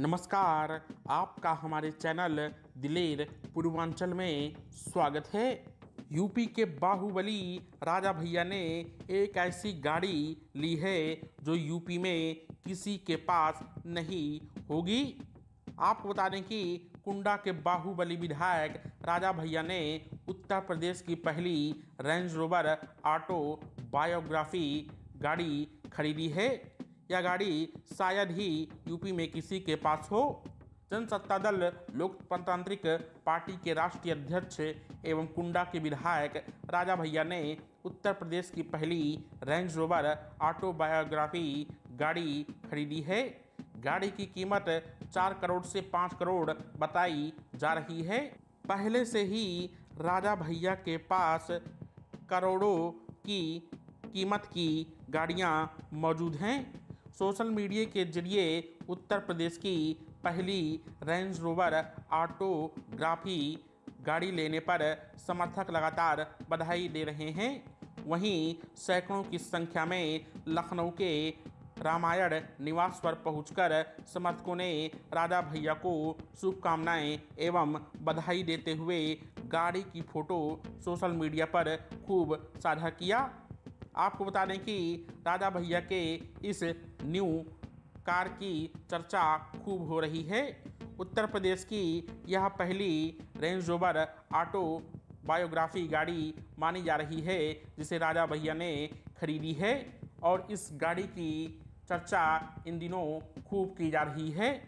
नमस्कार आपका हमारे चैनल दिलेर पूर्वांचल में स्वागत है यूपी के बाहुबली राजा भैया ने एक ऐसी गाड़ी ली है जो यूपी में किसी के पास नहीं होगी आपको बता दें कि कुंडा के बाहुबली विधायक राजा भैया ने उत्तर प्रदेश की पहली रेंज रोवर ऑटो बायोग्राफी गाड़ी खरीदी है यह गाड़ी शायद ही यूपी में किसी के पास हो जनसत्ता दल लोकतांत्रिक पार्टी के राष्ट्रीय अध्यक्ष एवं कुंडा के विधायक राजा भैया ने उत्तर प्रदेश की पहली रेंज रोवर ऑटोबायोग्राफी गाड़ी खरीदी है गाड़ी की कीमत चार करोड़ से पाँच करोड़ बताई जा रही है पहले से ही राजा भैया के पास करोड़ों की कीमत की गाड़ियाँ मौजूद हैं सोशल मीडिया के जरिए उत्तर प्रदेश की पहली रेंज रोवर ऑटोग्राफी गाड़ी लेने पर समर्थक लगातार बधाई दे रहे हैं वहीं सैकड़ों की संख्या में लखनऊ के रामायण निवास पर पहुंचकर समर्थकों ने राधा भैया को शुभकामनाएं एवं बधाई देते हुए गाड़ी की फोटो सोशल मीडिया पर खूब साझा किया आपको बता दें कि राजा भैया के इस न्यू कार की चर्चा खूब हो रही है उत्तर प्रदेश की यह पहली रेंज रोवर ऑटो बायोग्राफी गाड़ी मानी जा रही है जिसे राजा भैया ने खरीदी है और इस गाड़ी की चर्चा इन दिनों खूब की जा रही है